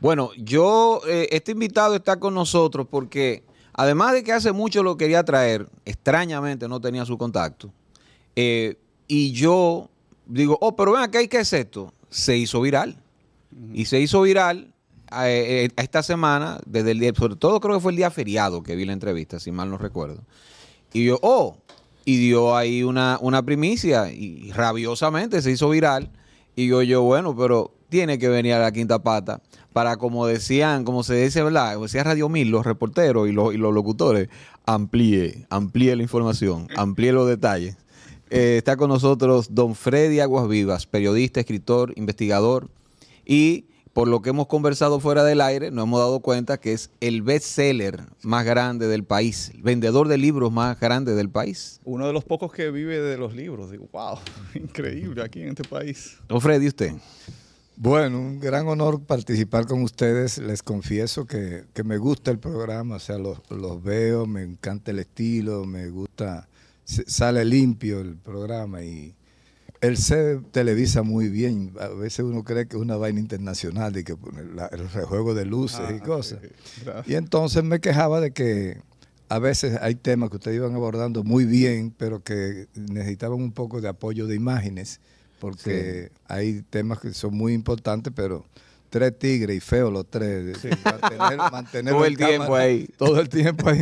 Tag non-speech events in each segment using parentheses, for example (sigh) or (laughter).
Bueno, yo, eh, este invitado está con nosotros porque, además de que hace mucho lo quería traer, extrañamente no tenía su contacto, eh, y yo digo, oh, pero ven acá, qué es esto? Se hizo viral. Y se hizo viral eh, esta semana, desde el día, sobre todo creo que fue el día feriado que vi la entrevista, si mal no recuerdo. Y yo, oh, y dio ahí una, una primicia y rabiosamente se hizo viral. Y yo, yo, bueno, pero tiene que venir a la quinta pata para como decían, como se dice, ¿verdad? decía Radio Mil, los reporteros y los, locutores, amplíe, amplíe la información, (laughs) amplíe los detalles. Eh, está con nosotros don Freddy Aguas Vivas, periodista, escritor, investigador y por lo que hemos conversado fuera del aire, nos hemos dado cuenta que es el best-seller más grande del país, el vendedor de libros más grande del país. Uno de los pocos que vive de los libros. Digo, wow, (laughs) increíble aquí en este país. Don Freddy, ¿usted? Bueno, un gran honor participar con ustedes. Les confieso que, me gusta el programa, o sea, los, veo, me encanta el estilo, me gusta, sale limpio el programa y el se televisa muy bien. A veces uno cree que es una vaina internacional y que el rejuego de luces y ah, cosas. Y entonces me quejaba de que a veces hay temas que ustedes iban abordando muy bien, pero que necesitaban un poco de apoyo de imágenes porque hay temas que son muy importantes, pero tres tigres y feo los tres. (laughs) Mantener, todo el tiempo ahí. Todo el tiempo ahí.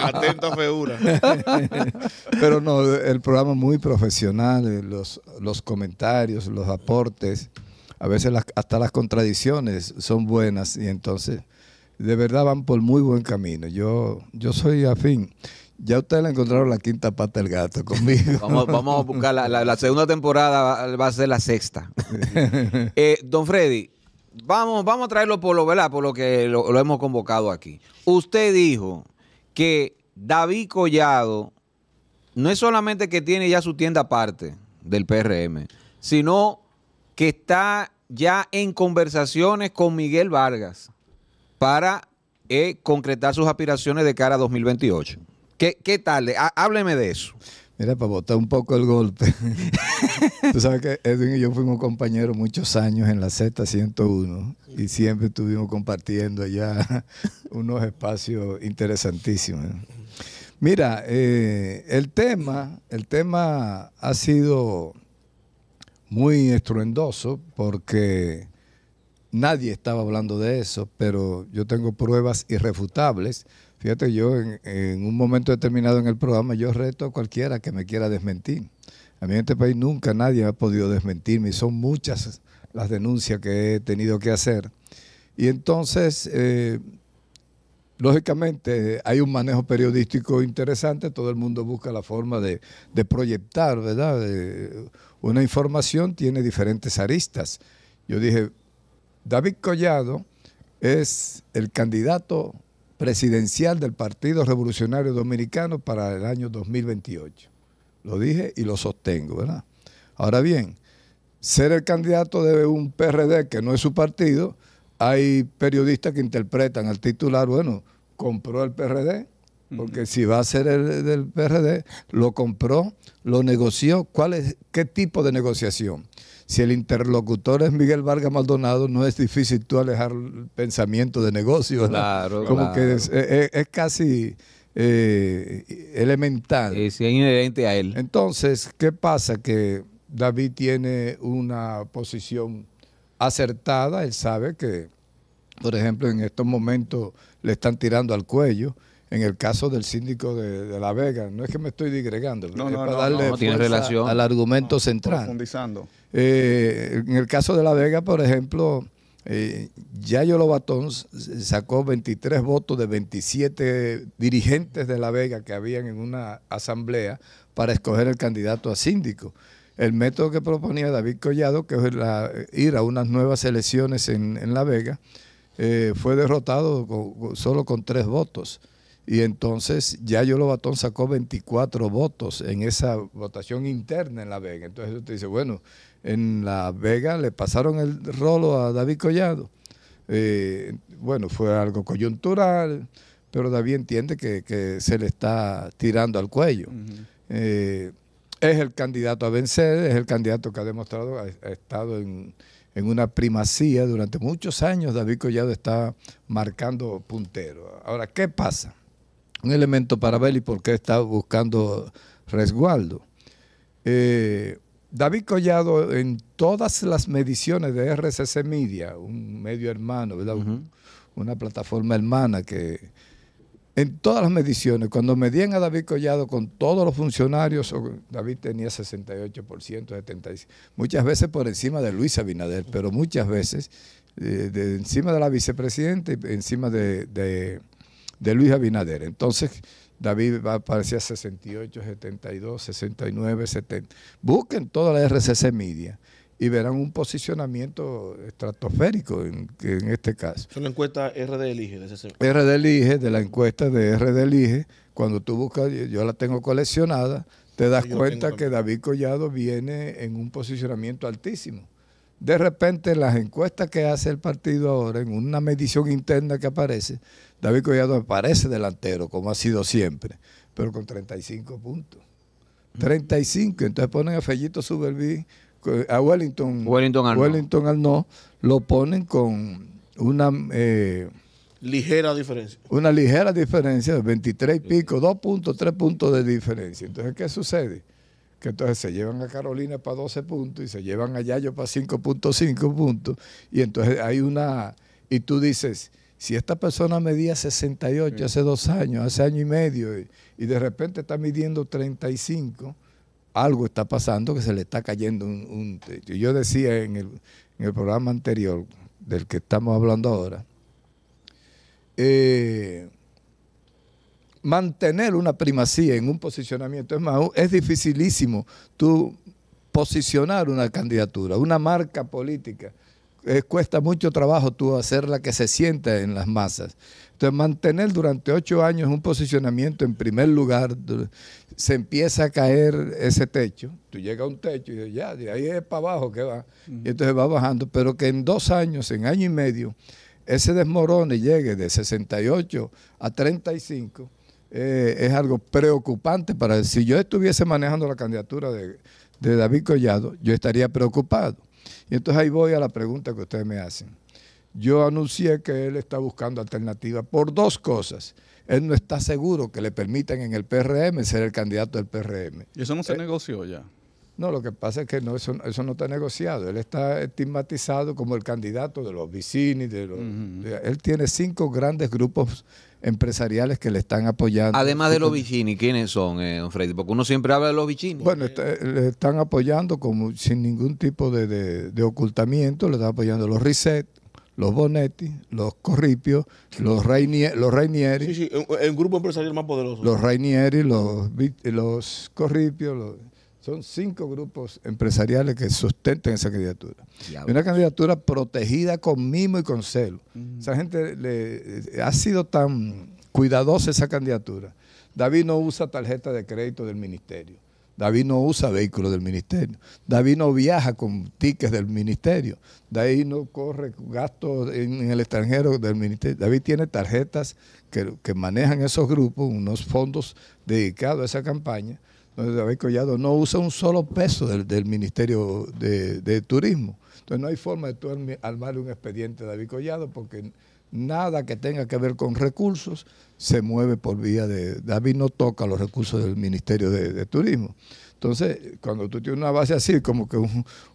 Atento a feura. (laughs) Pero no, el programa es muy profesional, eh, los, los comentarios, los aportes, a veces hasta las contradicciones son buenas y entonces de verdad van por muy buen camino. Yo, yo soy afín. Ya ustedes le encontraron la quinta pata del gato conmigo. (laughs) Vamos, a buscar la, segunda temporada, va a ser la sexta. (laughs) Eh, don Freddy, vamos, vamos a traerlo por lo, ¿verdad? Por lo que lo, hemos convocado aquí. Usted dijo que David Collado no es solamente que tiene ya su tienda aparte del PRM, sino que está ya en conversaciones con Miguel Vargas para eh, concretar sus aspiraciones de cara a 2028. ¿Qué, tal? Hábleme de eso. Mira, para botar un poco el golpe. (laughs) Tú sabes que Edwin y yo fuimos compañeros muchos años en la Z101 y siempre estuvimos compartiendo allá (laughs) unos espacios interesantísimos. Mira, eh, el tema, el tema ha sido muy estruendoso porque nadie estaba hablando de eso, pero yo tengo pruebas irrefutables Fíjate, yo en, un momento determinado en el programa, yo reto a cualquiera que me quiera desmentir. A mí en este país nunca nadie ha podido desmentirme son muchas las denuncias que he tenido que hacer. Y entonces, eh, lógicamente, hay un manejo periodístico interesante, todo el mundo busca la forma de, proyectar, ¿verdad? una información tiene diferentes aristas. Yo dije, David Collado es el candidato presidencial del Partido Revolucionario Dominicano para el año 2028. Lo dije y lo sostengo, ¿verdad? Ahora bien, ser el candidato de un PRD que no es su partido, hay periodistas que interpretan al titular, bueno, compró el PRD, porque si va a ser el del PRD, lo compró, lo negoció. ¿Cuál es, ¿Qué tipo de negociación? Si el interlocutor es Miguel Vargas Maldonado, no es difícil tú alejar el pensamiento de negocio. Claro, Como que es, casi eh, elemental. elemental. Es inherente a él. Entonces, ¿qué pasa? Que David tiene una posición acertada, él sabe que, por ejemplo, en estos momentos le están tirando al cuello. En el caso del síndico de, La Vega, no es que me estoy digregando, no, es no, para no, darle relación. al argumento central. Profundizando. Eh, en el caso de La Vega, por ejemplo, eh, Yayo Lobatón sacó 23 votos de 27 dirigentes de La Vega que habían en una asamblea para escoger el candidato a síndico. El método que proponía David Collado, que es ir a unas nuevas elecciones en, La Vega, eh, fue derrotado solo con tres votos. Y entonces ya Yolo Batón sacó 24 votos en esa votación interna en La Vega. Entonces usted dice, bueno, en La Vega le pasaron el rolo a David Collado. Eh, bueno, fue algo coyuntural, pero David entiende que, se le está tirando al cuello. Eh, es el candidato a vencer, es el candidato que ha demostrado, ha, ha estado en una primacía durante muchos años. David Collado está marcando puntero. Ahora, ¿qué pasa? un elemento para ver y por qué está buscando resguardo. Eh, David Collado, en todas las mediciones de RCC Media, un medio hermano, una plataforma hermana que, en todas las mediciones, cuando medían a David Collado con todos los funcionarios, David tenía 68%, 75%, muchas veces por encima de Luis Abinader, pero muchas veces eh, de encima de la vicepresidenta y encima de, de Luis Abinader. Entonces, David va a aparecer 68, 72, 69, 70. Busquen toda la RCC Media y verán un posicionamiento estratosférico en, en este caso. Es una encuesta RD Elige. De RD Elige, de la encuesta de RD Elige, cuando tú buscas, yo la tengo coleccionada, te das cuenta que David Collado viene en un posicionamiento altísimo de repente las encuestas que hace el partido ahora, en una medición interna que aparece, David Collado aparece delantero, como ha sido siempre, pero con 35 puntos. 35, entonces ponen a Fellito Suberví, a Wellington, Wellington al Wellington no lo ponen con una... Eh, ligera diferencia. Una ligera diferencia, 23 y pico, 2 puntos, 3 puntos de diferencia. Entonces, ¿qué sucede? que entonces se llevan a Carolina para 12 puntos y se llevan a Yayo para 5.5 puntos. Y entonces hay una... Y tú dices, si esta persona medía 68 hace dos años, hace año y medio, y, de repente está midiendo 35, algo está pasando que se le está cayendo un, Yo decía en el, programa anterior, del que estamos hablando ahora, eh, mantener una primacía en un posicionamiento es más, es dificilísimo tú posicionar una candidatura, una marca política. Eh, cuesta mucho trabajo tú hacerla que se sienta en las masas. Entonces, mantener durante ocho años un posicionamiento en primer lugar, se empieza a caer ese techo. Tú llegas a un techo y ya, de ahí es para abajo que va. Y entonces va bajando, pero que en dos años, en año y medio, ese desmorone llegue de 68 a 35 eh, es algo preocupante para Si yo estuviese manejando la candidatura de, David Collado, yo estaría preocupado. Y entonces ahí voy a la pregunta que ustedes me hacen. Yo anuncié que él está buscando alternativa por dos cosas. Él no está seguro que le permitan en el PRM ser el candidato del PRM. Y eso no se eh, negoció ya. No, lo que pasa es que no, eso, no está negociado. Él está estigmatizado como el candidato de los Vicini. De él tiene cinco grandes grupos empresariales que le están apoyando. Además de los Vicini, ¿quiénes son, eh, Freddy? Porque uno siempre habla de los Vicini. Bueno, le están apoyando como sin ningún tipo de, ocultamiento. Le están apoyando los Risset, los Bonetti, los Corripio, los, los Rainieri. Sí, sí, el, grupo empresarial más poderoso. Los Rainieri, los, los Corripio, los, son cinco grupos empresariales que sustentan esa candidatura. Una candidatura protegida con mimo y con celo. Esa gente le, eh, ha sido tan cuidadosa esa candidatura. David no usa tarjeta de crédito del ministerio. David no usa vehículos del ministerio. David no viaja con tickets del ministerio. David no corre gastos en, el extranjero del ministerio. David tiene tarjetas que manejan esos grupos, unos fondos dedicados a esa campaña entonces, David Collado no usa un solo peso del, Ministerio de, Turismo. Entonces, no hay forma de tú armarle un expediente a David Collado porque nada que tenga que ver con recursos se mueve por vía de... David no toca los recursos del Ministerio de, Turismo. Entonces, cuando tú tienes una base así, como que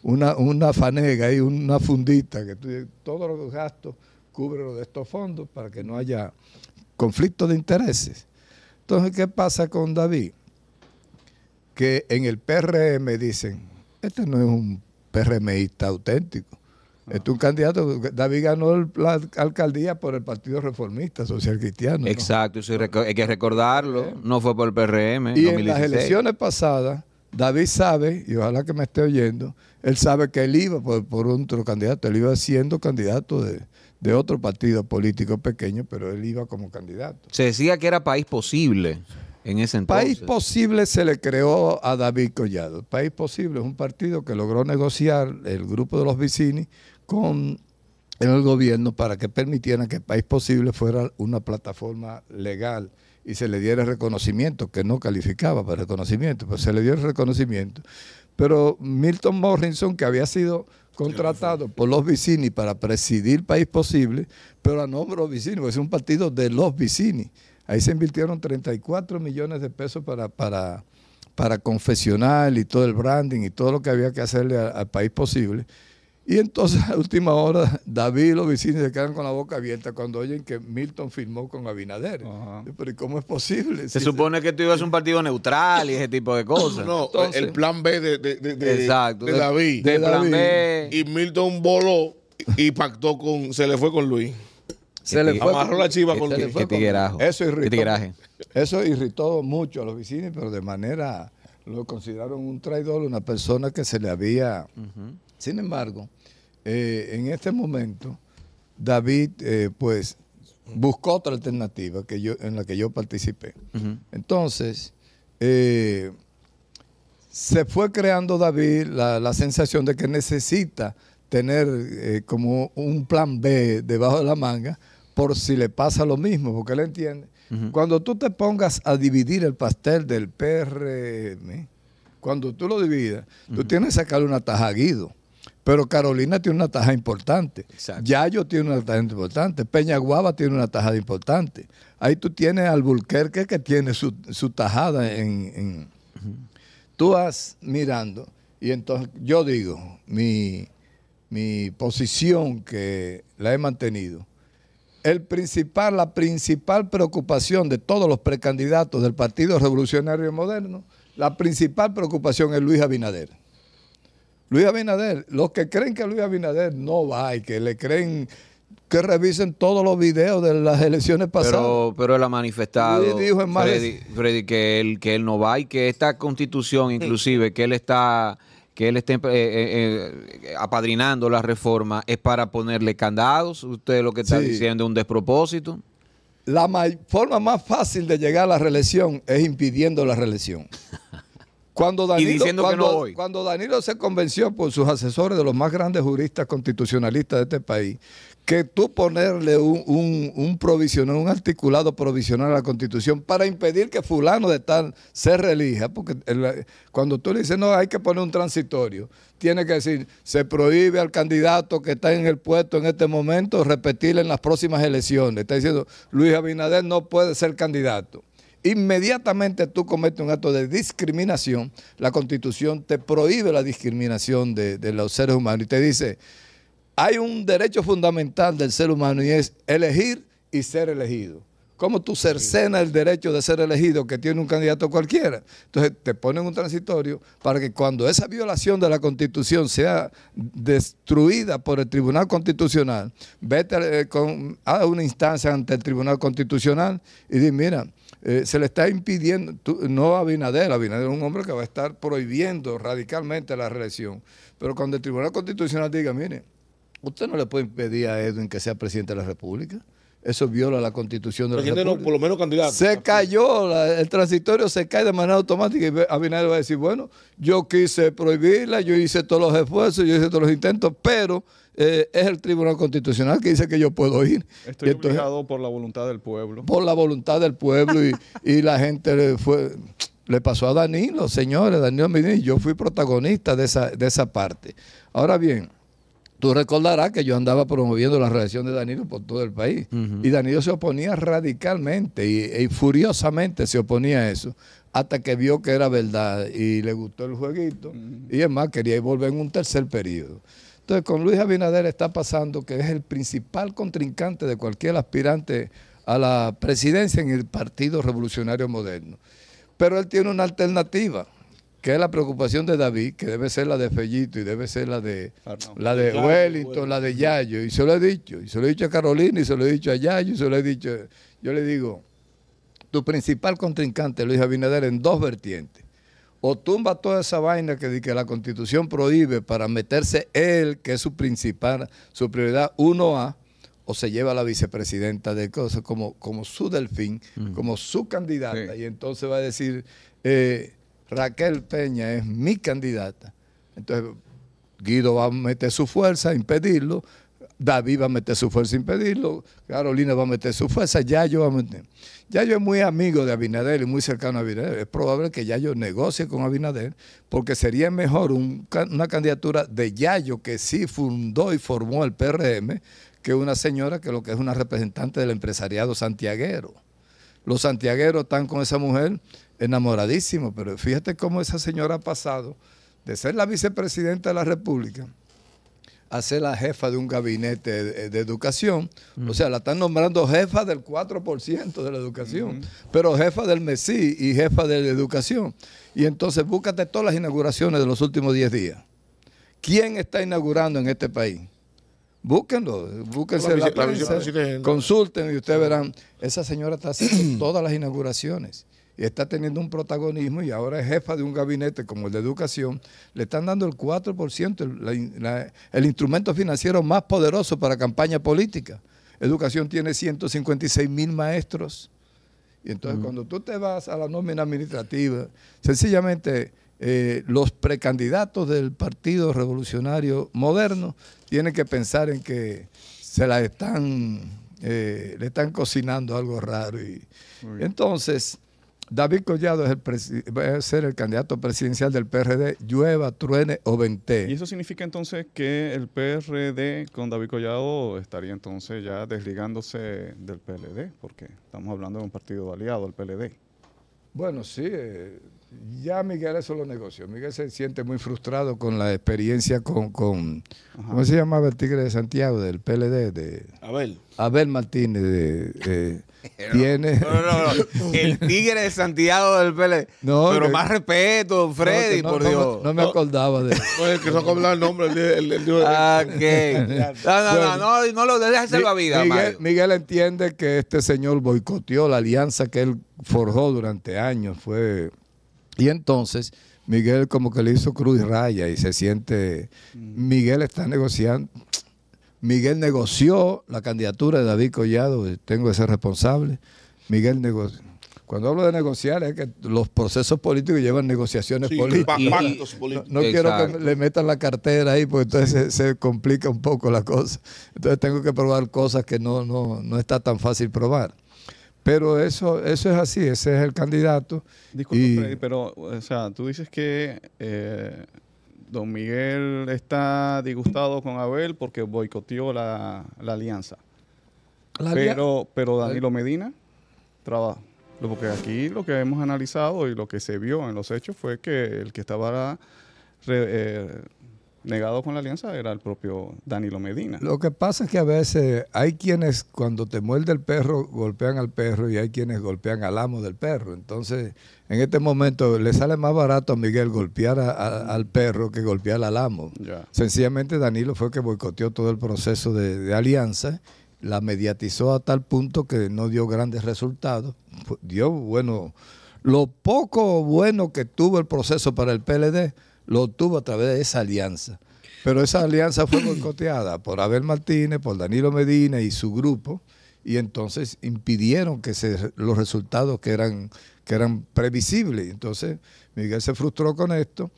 una, fanega y una fundita, que tú, todos los gastos cubren de estos fondos para que no haya conflicto de intereses. Entonces, ¿qué pasa con David? que en el PRM dicen, este no es un PRMista auténtico. Ah. Este es un candidato, David ganó la alcaldía por el Partido Reformista Social Cristiano. Exacto, hay que recordarlo, no fue por el PRM. Y en las elecciones pasadas, David sabe, y ojalá que me esté oyendo, él sabe que él iba por, otro candidato, él iba siendo candidato de, de otro partido político pequeño, pero él iba como candidato. Se decía que era país posible ese País Posible se le creó a David Collado. País Posible es un partido que logró negociar el grupo de los vicini con el gobierno para que permitieran que País Posible fuera una plataforma legal y se le diera reconocimiento, que no calificaba para reconocimiento, pero pues se le dio el reconocimiento. Pero Milton Morrison, que había sido contratado por los vicini para presidir País Posible, pero a nombre de los vicini, porque es un partido de los vicini Ahí se invirtieron 34 millones de pesos para, para, confesional y todo el branding y todo lo que había que hacerle al, país posible. Y entonces, (laughs) a última hora, David y los vecinos se quedan con la boca abierta cuando oyen que Milton firmó con Abinader. Pero ¿cómo es posible? Se supone que tú ibas a un partido neutral y ese tipo de cosas. No, el plan B de, David. De, Y Milton voló y pactó con, se le fue con Luis. Se le fue. Amarró la chiva con el Eso irritó. Eso irritó mucho a los vecinos, pero de manera. Lo consideraron un traidor, una persona que se le había. Sin embargo, eh, en este momento, David, eh, pues, buscó otra alternativa que yo, en la que yo participé. Entonces, eh, se fue creando David la, la sensación de que necesita tener eh, como un plan B debajo de la manga por si le pasa lo mismo, porque él entiende. Cuando tú te pongas a dividir el pastel del PRM, cuando tú lo dividas, tú tienes que sacar una taja a Guido. Pero Carolina tiene una taja importante. Yayo tiene una taja importante. Peñaguaba tiene una tajada importante. Ahí tú tienes al Bulquerque que tiene su, tajada en... Tú vas mirando y entonces yo digo, mi, mi posición que la he mantenido, el principal, la principal preocupación de todos los precandidatos del Partido Revolucionario Moderno, la principal preocupación es Luis Abinader. Luis Abinader, los que creen que Luis Abinader no va y que le creen que revisen todos los videos de las elecciones pasadas. Pero, pero él ha manifestado, dijo en Freddy, que, él, que él no va y que esta constitución, inclusive, que él está que él esté eh, eh, eh, apadrinando la reforma es para ponerle candados. Usted lo que está diciendo es un despropósito. La forma más fácil de llegar a la reelección es impidiendo la reelección. (laughs) Cuando Danilo, y no cuando Danilo se convenció por sus asesores de los más grandes juristas constitucionalistas de este país, que tú ponerle un, un, provisional, un articulado provisional a la constitución para impedir que fulano de tal se relija, porque cuando tú le dices, no, hay que poner un transitorio, tiene que decir, se prohíbe al candidato que está en el puesto en este momento repetirle en las próximas elecciones. Está diciendo, Luis Abinader no puede ser candidato. Inmediatamente tú cometes un acto de discriminación, la constitución te prohíbe la discriminación de los seres humanos y te dice hay un derecho fundamental del ser humano y es elegir y ser elegido. ¿Cómo tú cercenas el derecho de ser elegido que tiene un candidato cualquiera? Entonces te ponen un transitorio para que cuando esa violación de la constitución sea destruida por el Tribunal Constitucional, vete eh, a una instancia ante el Tribunal Constitucional y di, mira, eh, se le está impidiendo, no a Abinader, Abinader es un hombre que va a estar prohibiendo radicalmente la reelección, pero cuando el Tribunal Constitucional diga, mire, Usted no le puede impedir a Edwin que sea presidente de la República. Eso viola la constitución de la República. No, por lo menos candidato. Se cayó, el transitorio se cae de manera automática y Abinader va a decir, bueno, yo quise prohibirla, yo hice todos los esfuerzos, yo hice todos los intentos, pero eh, es el Tribunal Constitucional que dice que yo puedo ir. Estoy obligado por la voluntad del pueblo. Por la voluntad del pueblo y, la gente le fue... Le pasó a Danilo, señores, Danilo Medina, y yo fui protagonista de esa parte. Ahora bien, Tú recordarás que yo andaba promoviendo la reelección de Danilo por todo el país. Y Danilo se oponía radicalmente e, y, furiosamente se oponía a eso, hasta que vio que era verdad y le gustó el jueguito. Y es más, quería volver en un tercer periodo. Entonces, con Luis Abinader está pasando que es el principal contrincante de cualquier aspirante a la presidencia en el Partido Revolucionario Moderno. Pero él tiene una alternativa que es la preocupación de David, que debe ser la de Fellito y debe ser la de, la de Wellington, la de Yayo. Y se lo he dicho, y se lo he dicho a Carolina, y se lo he dicho a Yayo, y se lo he dicho. Yo le digo, tu principal contrincante, Luis Abinader, en dos vertientes. O tumba toda esa vaina que, la constitución prohíbe para meterse él, que es su principal, su prioridad 1A, o se lleva a la vicepresidenta de cosas como, como su delfín, mm. como su candidata, y entonces va a decir... Eh, Raquel Peña es mi candidata. Entonces, Guido va a meter su fuerza a impedirlo, David va a meter su fuerza a impedirlo, Carolina va a meter su fuerza, Yayo va a meter. Yayo es muy amigo de Abinader y muy cercano a Abinader. Es probable que Yayo negocie con Abinader porque sería mejor una candidatura de Yayo que sí fundó y formó el PRM que una señora que lo que es una representante del empresariado santiaguero. Los santiagueros están con esa mujer enamoradísimo, pero fíjate cómo esa señora ha pasado de ser la vicepresidenta de la República a ser la jefa de un gabinete de, educación. O mm. sea, la están nombrando jefa del 4% de la educación, mm. pero jefa del mesí y jefa de la educación. Y entonces búscate todas las inauguraciones de los últimos 10 días. ¿Quién está inaugurando en este país? Búsquenlo, búsquense consulten y ustedes verán. Esa señora está haciendo (clears throat) todas las inauguraciones y está teniendo un protagonismo y ahora es jefa de un gabinete como el de educación, le están dando el 4%, el, instrumento financiero más poderoso para campaña política. Educación tiene 156 mil maestros. Y entonces cuando tú te vas a la nómina administrativa, sencillamente eh, los precandidatos del Partido Revolucionario Moderno tienen que pensar en que se la están, eh, le están cocinando algo raro. Y, entonces... David Collado es el va a ser el candidato presidencial del PRD, llueva, truene o vente. ¿Y eso significa entonces que el PRD con David Collado estaría entonces ya desligándose del PLD? Porque estamos hablando de un partido aliado, el PLD. Bueno, sí, eh, ya Miguel eso lo negocio. Miguel se siente muy frustrado con la experiencia con, ¿cómo se llamaba el tigre de Santiago, del PLD? De, Abel. Abel Martínez, de eh, tiene. (laughs) (laughs) El tigre de Santiago del Pele. No, pero más respeto, Freddy, por Dios. No, me acordaba de él. (laughs) No, que el nombre. ah, No, no, no, no, no lo dejes Miguel, Miguel entiende que este señor boicoteó la alianza que él forjó durante años. Fue. Y entonces. Miguel como que le hizo cruz raya y se siente... Mm. Miguel está negociando, Miguel negoció la candidatura de David Collado, tengo que ser responsable. Miguel negoció. Cuando hablo de negociar es que los procesos políticos llevan negociaciones políticas. No, quiero que le metan la cartera ahí porque entonces se, complica un poco la cosa. Entonces tengo que probar cosas que no, no, está tan fácil probar. Pero eso, eso es así, ese es el candidato. Disculpe, pero o sea, tú dices que eh, don Miguel está disgustado con Abel porque boicoteó la, alianza. pero, eh. Danilo Medina trabaja. Porque aquí lo que hemos analizado y lo que se vio en los hechos fue que el que estaba eh, negado con la alianza era el propio Danilo Medina. Lo que pasa es que a veces hay quienes cuando te muerde el perro golpean al perro y hay quienes golpean al amo del perro. Entonces, en este momento le sale más barato a Miguel golpear al perro que golpear al amo. Sencillamente Danilo fue que boicoteó todo el proceso de, de alianza, la mediatizó a tal punto que no dio grandes resultados, dio bueno, lo poco bueno que tuvo el proceso para el PLD lo obtuvo a través de esa alianza. Pero esa alianza fue boicoteada por Abel Martínez, por Danilo Medina y su grupo, y entonces impidieron que se, los resultados que eran, que eran previsibles. Entonces Miguel se frustró con esto.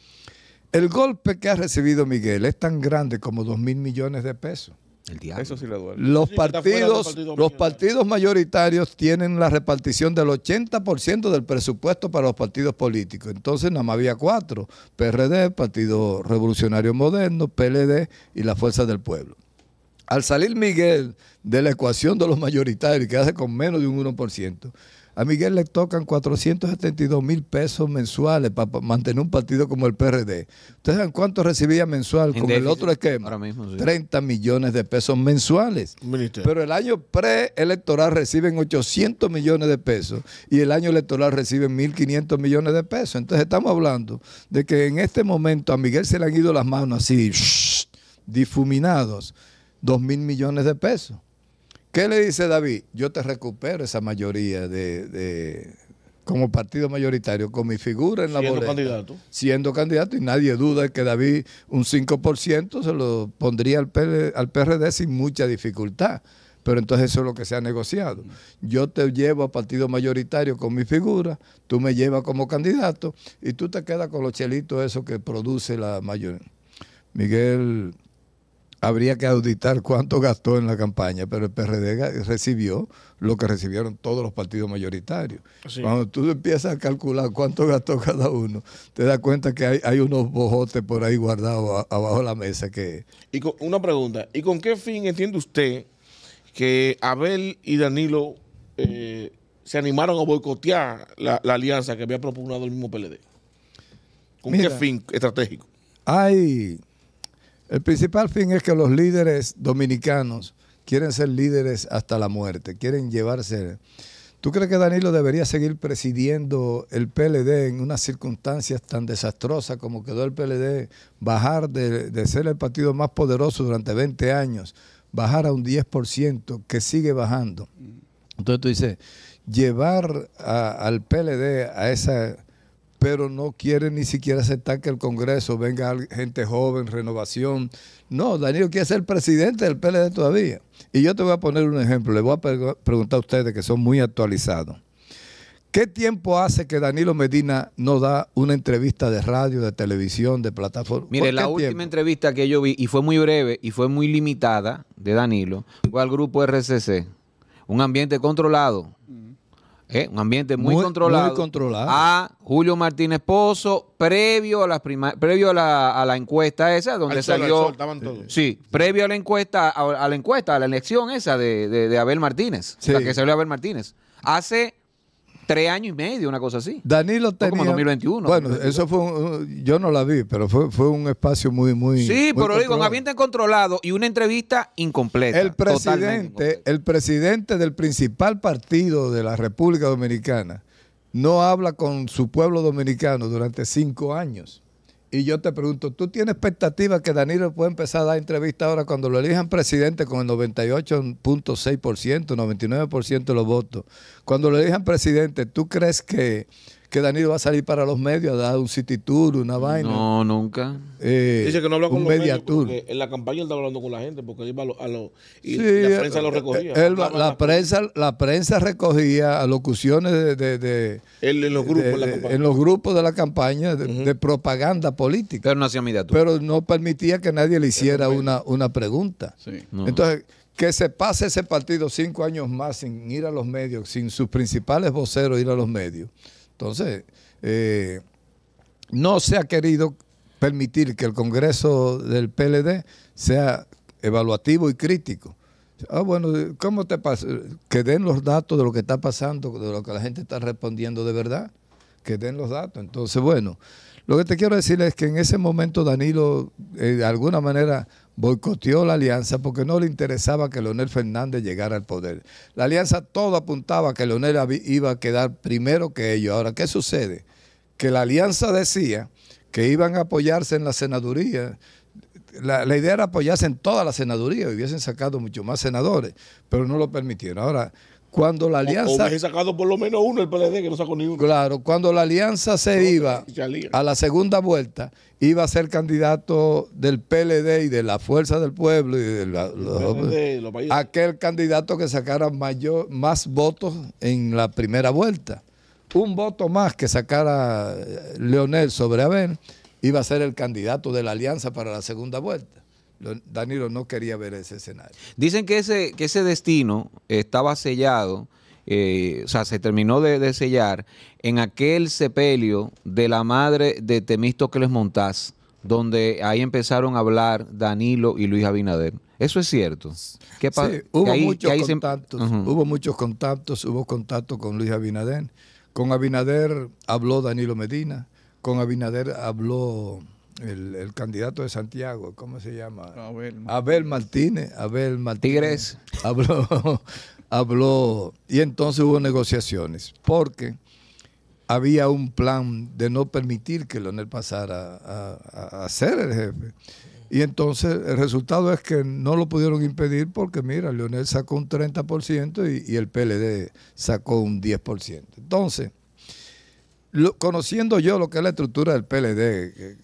El golpe que ha recibido Miguel es tan grande como dos mil millones de pesos. El Los, partidos, los partidos mayoritarios tienen la repartición del 80% del presupuesto para los partidos políticos. Entonces nada más había cuatro. PRD, Partido Revolucionario Moderno, PLD y la Fuerza del Pueblo. Al salir Miguel de la ecuación de los mayoritarios, que hace con menos de un 1%, a Miguel le tocan 472 mil pesos mensuales para mantener un partido como el PRD. ¿Ustedes saben cuánto recibía mensual con el otro esquema? Ahora mismo, 30 millones de pesos mensuales. Pero el año preelectoral reciben 800 millones de pesos y el año electoral reciben 1.500 millones de pesos. Entonces estamos hablando de que en este momento a Miguel se le han ido las manos así, difuminados, 2 mil millones de pesos. ¿Qué le dice David? Yo te recupero esa mayoría de, como partido mayoritario, con mi figura en la siendo candidato. Siendo candidato, y nadie duda que David un 5% se lo pondría al, al PRD sin mucha dificultad. Pero entonces eso es lo que se ha negociado. Yo te llevo a partido mayoritario con mi figura, tú me llevas como candidato y tú te quedas con los chelitos eso que produce la mayoría. Miguel habría que auditar cuánto gastó en la campaña, pero el PRD recibió lo que recibieron todos los partidos mayoritarios. Cuando tú empiezas a calcular cuánto gastó cada uno, te das cuenta que hay, unos bojotes por ahí guardados abajo de la mesa que... Y con, una pregunta, ¿y con qué fin entiende usted que Abel y Danilo eh, se animaron a boicotear la, alianza que había propugnado el mismo PLD? ¿Con qué fin estratégico? Hay... El principal fin es que los líderes dominicanos quieren ser líderes hasta la muerte, quieren llevarse. ¿Tú crees que Danilo debería seguir presidiendo el PLD en unas circunstancias tan desastrosas como quedó el PLD, bajar de, ser el partido más poderoso durante 20 años, bajar a un 10% que sigue bajando? Mm. Entonces tú dices, llevar al PLD a esa pero no quiere ni siquiera aceptar que el Congreso venga gente joven, renovación. No, Danilo quiere ser presidente del PLD todavía. Y yo te voy a poner un ejemplo, le voy a preguntar a ustedes que son muy actualizados. ¿Qué tiempo hace que Danilo Medina no da una entrevista de radio, de televisión, de plataforma? Mire, la última entrevista que yo vi, y fue muy breve y fue muy limitada de Danilo, fue al grupo RCC. Un ambiente controlado. ¿Eh? un ambiente muy, controlado, muy, controlado, a Julio Martínez Pozo, previo a la, previo a la, encuesta esa, donde salió... Sí, previo a la encuesta, a, la encuesta, a la elección esa de, Abel Martínez, la que salió Abel Martínez. Hace tres años y medio, una cosa así. Danilo tenía. 2021. Bueno, eso fue. yo no la vi, pero fue, fue un espacio muy, muy. Sí, pero digo, un ambiente controlado y una entrevista incompleta. El presidente, incompleta. el presidente del principal partido de la República Dominicana no habla con su pueblo dominicano durante cinco años. Y yo te pregunto, ¿tú tienes expectativa que Danilo pueda empezar a dar entrevistas ahora cuando lo elijan presidente con el 98.6%, 99% de los votos? Cuando lo elijan presidente, ¿tú crees que que Danilo va a salir para los medios a dar un city tour, una vaina. No, nunca. Eh, Dice que no habla con un los En la campaña él estaba hablando con la gente porque iba a los... y, la prensa eh, lo recogía. Eh, la, prensa, la prensa recogía alocuciones de... en los grupos de, la campaña. de propaganda política. Pero no hacía media Pero no permitía que nadie le hiciera una, pregunta. Entonces que se pase ese partido cinco años más sin ir a los medios, sin sus principales voceros ir a los medios, entonces, eh, no se ha querido permitir que el Congreso del PLD sea evaluativo y crítico. Ah, bueno, ¿cómo te pasa? Que den los datos de lo que está pasando, de lo que la gente está respondiendo de verdad que den los datos. Entonces, bueno, lo que te quiero decir es que en ese momento Danilo, eh, de alguna manera, boicoteó la alianza porque no le interesaba que Leonel Fernández llegara al poder. La alianza todo apuntaba a que Leonel iba a quedar primero que ellos. Ahora, ¿qué sucede? Que la alianza decía que iban a apoyarse en la senaduría. La, idea era apoyarse en toda la senaduría, hubiesen sacado mucho más senadores, pero no lo permitieron. Ahora, cuando la alianza. sacado por lo menos uno el PLD, que no sacó ni Claro, cuando la alianza se iba a la segunda vuelta, iba a ser candidato del PLD y de la Fuerza del Pueblo y de aquel candidato que sacara mayor, más votos en la primera vuelta. Un voto más que sacara eh, Leonel sobre Abel iba a ser el candidato de la alianza para la segunda vuelta. Danilo no quería ver ese escenario. Dicen que ese, que ese destino estaba sellado, eh, o sea, se terminó de, sellar en aquel sepelio de la madre de Temisto les Montaz, donde ahí empezaron a hablar Danilo y Luis Abinader. Eso es cierto. ¿Qué sí, hubo, muchos contactos, hubo muchos contactos, hubo contacto con Luis Abinader. Con Abinader habló Danilo Medina, con Abinader habló el, candidato de Santiago, ¿cómo se llama? Abel, Martínez. Abel Martínez. Habló, (laughs) habló, y entonces hubo negociaciones, porque había un plan de no permitir que Leonel pasara a, ser el jefe. Y entonces el resultado es que no lo pudieron impedir porque, mira, Leonel sacó un 30% y, y, el PLD sacó un 10%. Entonces, conociendo yo lo que es la estructura del PLD, que,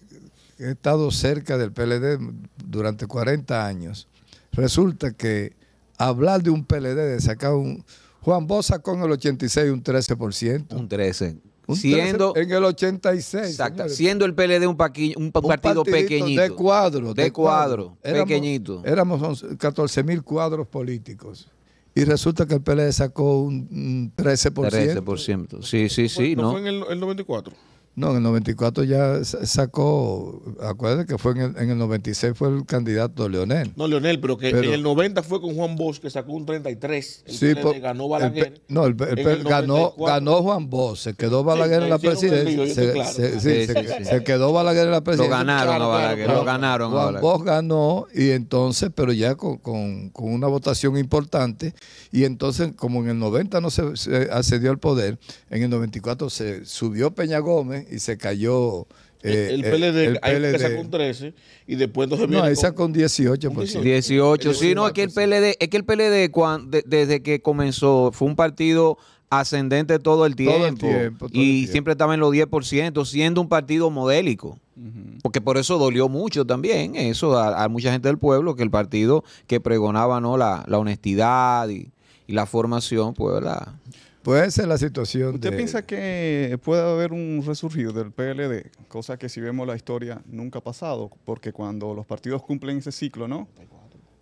he estado cerca del PLD durante 40 años, resulta que hablar de un PLD, de sacar un... Juan Bosch sacó en el 86 un 13%. Un 13%. siendo, en el 86. Exacto. Siendo el PLD un, un, partido pequeñito. De cuadro. De, cuadro, pequeñito. Éramos, 14 mil cuadros políticos. Y resulta que el PLD sacó un, 13%. 13%. Sí, sí, sí. ¿No, fue en el, el 94? No, en el 94 ya sacó, acuérdense que fue en el, en el 96 fue el candidato Leonel. No, Leonel, pero que en el 90 fue con Juan Bosch, que sacó un 33. sí, ganó Balaguer. no, ganó, ganó Juan Bosch, se quedó Balaguer en la presidencia. Se, quedó Balaguer en la presidencia. Lo ganaron a Balaguer, lo ganaron Bosch ganó, y entonces, pero ya con, con, una votación importante, y entonces, como en el 90 no se, se accedió al poder, en el 94 se subió Peña Gómez y se cayó. el, eh, eh, PLD, con 13 y después No, esa con, 18, 18. sí, no, es que el PLD, es que el PLD desde que comenzó fue un partido ascendente todo el tiempo, y siempre estaba en los 10%, siendo un partido modélico. Porque por eso dolió mucho también eso a, mucha gente del pueblo, que el partido que pregonaba no la, honestidad y, y la formación, pues, ¿verdad? Puede ser la situación ¿Usted piensa que puede haber un resurgido del PLD? Cosa que si vemos la historia nunca ha pasado, porque cuando los partidos cumplen ese ciclo, ¿no?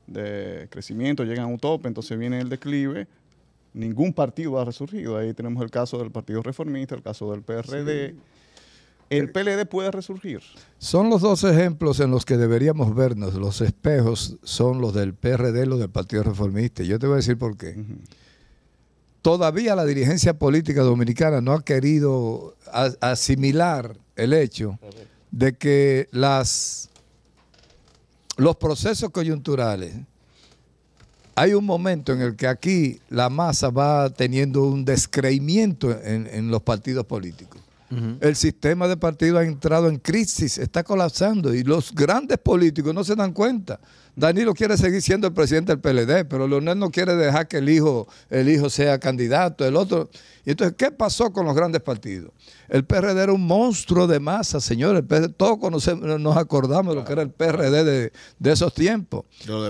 De crecimiento, llegan a un tope, entonces viene el declive, ningún partido ha resurgido. Ahí tenemos el caso del Partido Reformista, el caso del PRD. ¿El PLD puede resurgir? Son los dos ejemplos en los que deberíamos vernos. Los espejos son los del PRD y los del Partido Reformista. Yo te voy a decir por qué todavía la dirigencia política dominicana no ha querido asimilar el hecho de que los procesos coyunturales, hay un momento en el que aquí la masa va teniendo un descreimiento en, los partidos políticos. El sistema de partidos ha entrado en crisis, está colapsando y los grandes políticos no se dan cuenta. Danilo quiere seguir siendo el presidente del PLD, pero Leonel no quiere dejar que el hijo, el hijo sea candidato, el otro. Y entonces, ¿qué pasó con los grandes partidos? El PRD era un monstruo de masa, señores. todos nos acordamos de lo que era el PRD de, esos tiempos.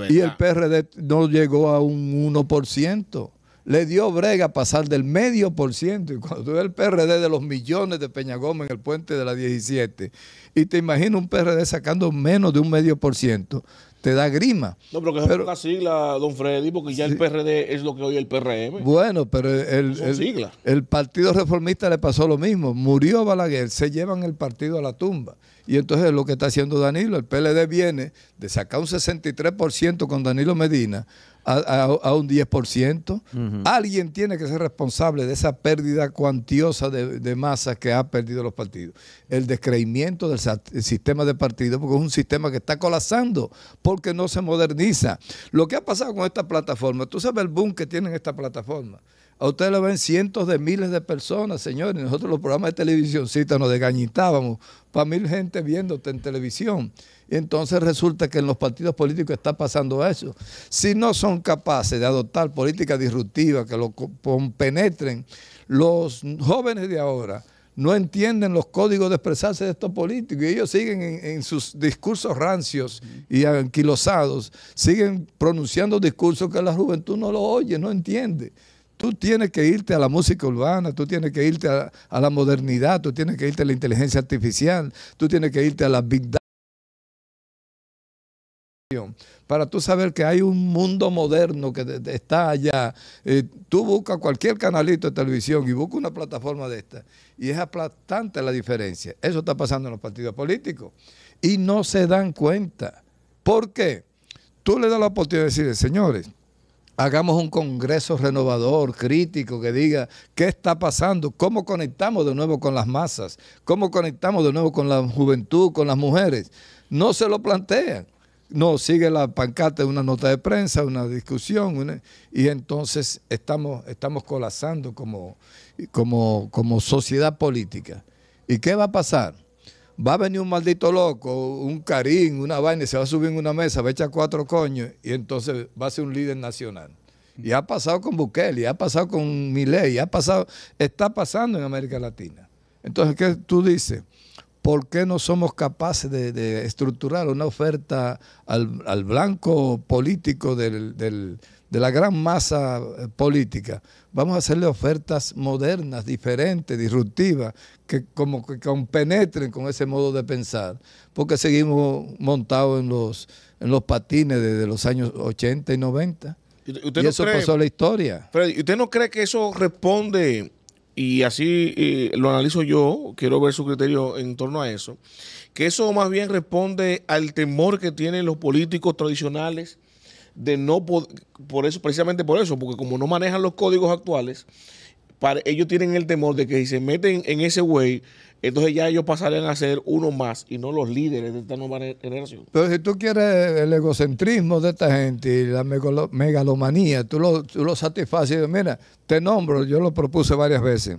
Y el PRD no llegó a un 1% le dio brega pasar del medio por ciento. Y cuando tú ves el PRD de los millones de Gómez en el puente de la 17, y te imaginas un PRD sacando menos de un medio por ciento, te da grima. No, pero que es una sigla, don Freddy, porque ya el PRD es lo que hoy el PRM. Bueno, pero el, el, el Partido Reformista le pasó lo mismo. Murió Balaguer, se llevan el partido a la tumba. Y entonces lo que está haciendo Danilo, el PLD viene de sacar un 63% con Danilo Medina a, un 10%. Alguien tiene que ser responsable de esa pérdida cuantiosa de, de masa que ha perdido los partidos. El descreimiento del sistema de partidos, porque es un sistema que está colapsando, porque no se moderniza. Lo que ha pasado con esta plataforma, tú sabes el boom que tienen esta plataforma. A ustedes lo ven cientos de miles de personas, señores. Nosotros los programas de televisióncita nos desgañitábamos para mil gente viéndote en televisión. Y entonces resulta que en los partidos políticos está pasando eso. Si no son capaces de adoptar políticas disruptivas que lo penetren, los jóvenes de ahora no entienden los códigos de expresarse de estos políticos y ellos siguen en, en sus discursos rancios y anquilosados, siguen pronunciando discursos que la juventud no lo oye, no entiende. Tú tienes que irte a la música urbana, tú tienes que irte a, la modernidad, tú tienes que irte a la inteligencia artificial, tú tienes que irte a la big para tú saber que hay un mundo moderno que está allá. Eh, tú buscas cualquier canalito de televisión y busca una plataforma de esta. Y es aplastante la diferencia. Eso está pasando en los partidos políticos. Y no se dan cuenta. ¿Por qué? Tú le das la oportunidad de decir, señores, hagamos un congreso renovador, crítico, que diga qué está pasando, cómo conectamos de nuevo con las masas, cómo conectamos de nuevo con la juventud, con las mujeres. No se lo plantean. No, sigue la pancarta de una nota de prensa, una discusión, y entonces estamos, estamos colapsando como, como, como sociedad política. ¿Y qué va a pasar? va a venir un maldito loco, un carín, una vaina, se va a subir en una mesa, va a echar cuatro coños y entonces va a ser un líder nacional. Y ha pasado con Bukele, y ha pasado con Milei, y ha pasado, está pasando en América Latina. Entonces, ¿qué tú dices? ¿Por qué no somos capaces de, estructurar una oferta al, blanco político del de la gran masa eh, política, vamos a hacerle ofertas modernas, diferentes, disruptivas, que como que compenetren con ese modo de pensar, porque seguimos montados en los, los patines desde los años 80 y 90. y eso pasó en la historia. Freddy, ¿usted no cree que eso responde, y así lo analizo yo, quiero ver su criterio en torno a eso, que eso más bien responde al temor que tienen los políticos tradicionales? de no por eso precisamente por eso, porque como no manejan los códigos actuales, ellos tienen el temor de que si se meten en ese güey, entonces ya ellos pasarían a ser uno más y no los líderes de esta nueva generación. Pero si tú quieres el egocentrismo de esta gente y la megalomanía, tú lo, tú lo satisfaces. Mira, te nombro, yo lo propuse varias veces.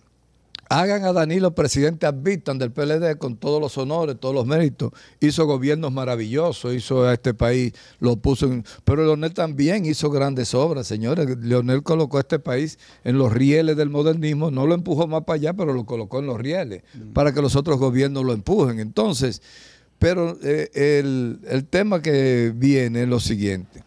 Hagan a Danilo presidente advistan del PLD con todos los honores, todos los méritos. Hizo gobiernos maravillosos, hizo a este país, lo puso en... Pero Leonel también hizo grandes obras, señores. Leonel colocó a este país en los rieles del modernismo, no lo empujó más para allá, pero lo colocó en los rieles, mm. para que los otros gobiernos lo empujen. Entonces, pero eh, el tema que viene es lo siguiente.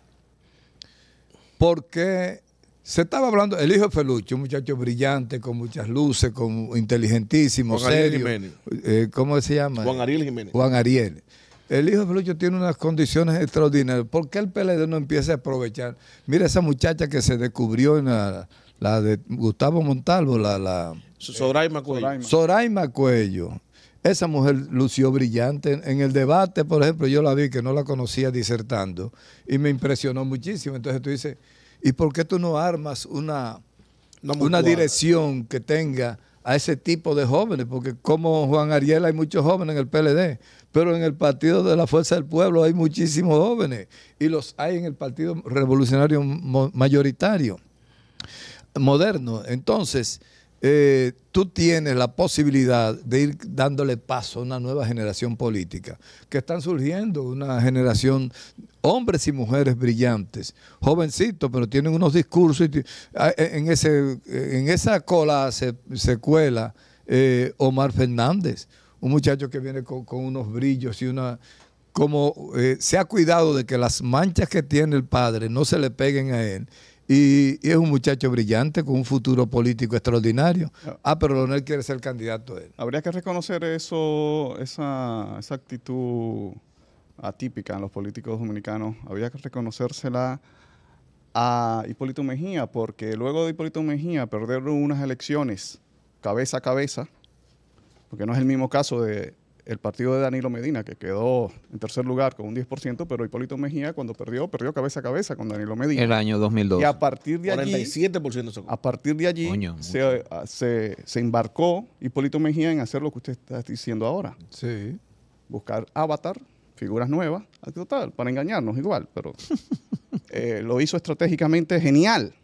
¿Por qué se estaba hablando, el hijo de Felucho, un muchacho brillante, con muchas luces, con, inteligentísimo, Juan serio. Ariel Jiménez. Eh, ¿Cómo se llama? Juan Ariel Jiménez. Juan Ariel. El hijo de Felucho tiene unas condiciones extraordinarias. ¿Por qué el PLD no empieza a aprovechar? Mira esa muchacha que se descubrió en la, de Gustavo Montalvo, la... la Soraima eh, Cuello. Soraima. Soraima Cuello. Esa mujer lució brillante. En el debate, por ejemplo, yo la vi que no la conocía disertando y me impresionó muchísimo. Entonces tú dices ¿Y por qué tú no armas una, una dirección que tenga a ese tipo de jóvenes? Porque como Juan Ariel hay muchos jóvenes en el PLD, pero en el Partido de la Fuerza del Pueblo hay muchísimos jóvenes y los hay en el Partido Revolucionario Mayoritario Moderno. Entonces, eh, tú tienes la posibilidad de ir dándole paso a una nueva generación política, que están surgiendo una generación, hombres y mujeres brillantes, jovencitos, pero tienen unos discursos, ah, eh, en, ese, eh, en esa cola se, cuela Omar Fernández, un muchacho que viene con, unos brillos y una como se ha cuidado de que las manchas que tiene el padre no se le peguen a él, y, es un muchacho brillante con un futuro político extraordinario. Ah, ah pero Leonel quiere ser candidato de él. Habría que reconocer eso, esa, esa actitud atípica en los políticos dominicanos. Habría que reconocérsela a Hipólito Mejía, porque luego de Hipólito Mejía perder unas elecciones cabeza a cabeza, porque no es el mismo caso de el partido de Danilo Medina, que quedó en tercer lugar con un 10%, pero Hipólito Mejía cuando perdió, perdió cabeza a cabeza con Danilo Medina. En El año 2002. Y a partir de allí... 47% A partir de allí ah, se, embarcó Hipólito Mejía en hacer lo que usted está diciendo ahora. Sí. Buscar avatar, figuras nuevas, total, para engañarnos igual, pero (laughs) eh, lo hizo estratégicamente genial.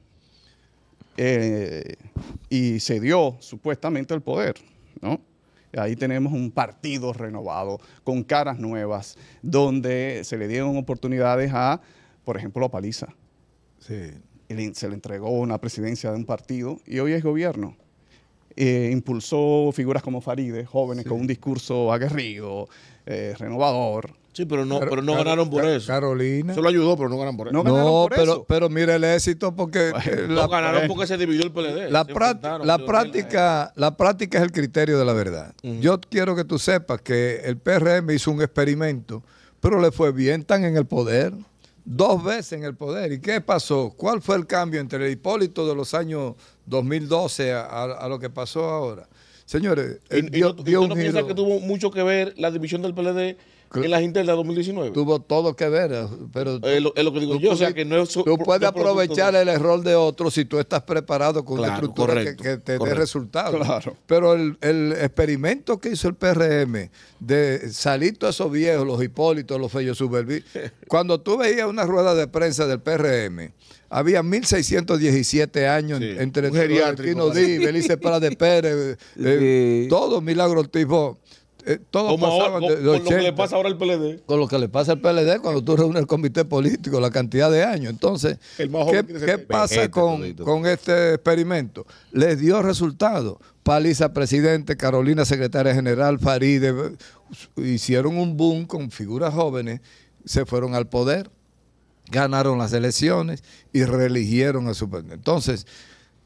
Eh, y se dio supuestamente el poder, ¿no? Ahí tenemos un partido renovado, con caras nuevas, donde se le dieron oportunidades a, por ejemplo, a Paliza. Se le entregó una presidencia de un partido y hoy es gobierno. Eh, impulsó figuras como Farideh, jóvenes con un discurso aguerrido, eh, renovador. Sí, pero no, pero no ganaron por eso. Carolina. lo ayudó, pero no ganaron por eso. No, pero, pero mira el éxito porque. Eh, no ganaron porque se dividió el PLD. La, práctica, la práctica es el criterio de la verdad. Yo quiero que tú sepas que el PRM hizo un experimento, pero le fue bien tan en el poder dos veces en el poder. ¿Y qué pasó? ¿Cuál fue el cambio entre el Hipólito de los años 2012 a, lo que pasó ahora? Señores, eh, no, que tuvo mucho que ver la división del PLD en las de 2019. Tuvo todo que ver, eh, pero... Es lo, que digo yo, Tú puedes aprovechar el error de otro si tú estás preparado con una estructura que, te dé resultados. Pero el, experimento que hizo el PRM de salir todos esos viejos, los Hipólitos, los feyos Supervi, (laughs) cuando tú veías una rueda de prensa del PRM, había 1.617 años entre Arquino Díaz, Belice Prada de Pérez, (laughs) eh, todo todos Milagro Tipo eh, todo con, lo que le pasa ahora al PLD. Con lo que le pasa al PLD cuando tú reúnes el comité político, la cantidad de años. Entonces, ¿qué, pasa con, con este experimento? Les dio resultado. Paliza, presidente, Carolina, secretaria general, Faride, hicieron un boom con figuras jóvenes, se fueron al poder, ganaron las elecciones y reeligieron a su... Entonces,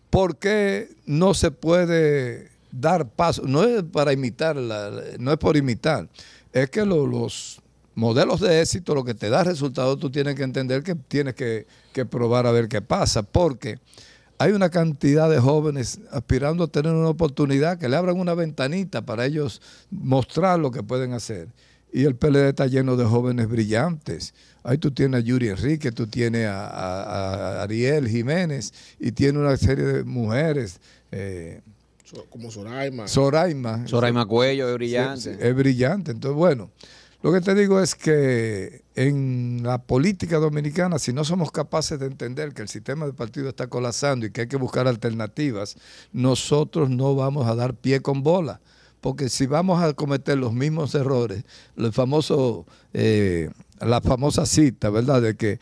¿por qué no se puede dar paso, no es para imitar, no es por imitar, es que los modelos de éxito, lo que te da resultado, tú tienes que entender que tienes que, probar a ver qué pasa, porque hay una cantidad de jóvenes aspirando a tener una oportunidad, que le abran una ventanita para ellos mostrar lo que pueden hacer. Y el PLD está lleno de jóvenes brillantes. Ahí tú tienes a Yuri Enrique, tú tienes a, Ariel Jiménez y tiene una serie de mujeres. Eh, como Soraima. Soraima. Soraima Cuello es brillante. es brillante. Entonces, bueno, lo que te digo es que en la política dominicana, si no somos capaces de entender que el sistema de partido está colapsando y que hay que buscar alternativas, nosotros no vamos a dar pie con bola. Porque si vamos a cometer los mismos errores, el famoso, eh, la famosa cita, ¿verdad? De que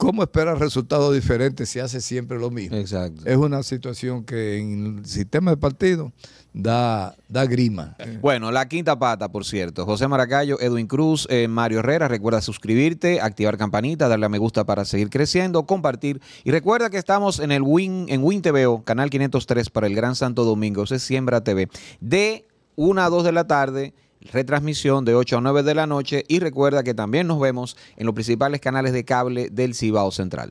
¿Cómo esperas resultados diferentes si hace siempre lo mismo? Exacto. Es una situación que en el sistema de partido da, da grima. Bueno, la quinta pata, por cierto. José Maracayo, Edwin Cruz, eh, Mario Herrera. Recuerda suscribirte, activar campanita, darle a me gusta para seguir creciendo, compartir. Y recuerda que estamos en el Win, en Win TVO, canal 503 para el Gran Santo Domingo. Se siembra TV. De 1 a 2 de la tarde retransmisión de 8 a 9 de la noche y recuerda que también nos vemos en los principales canales de cable del Cibao Central.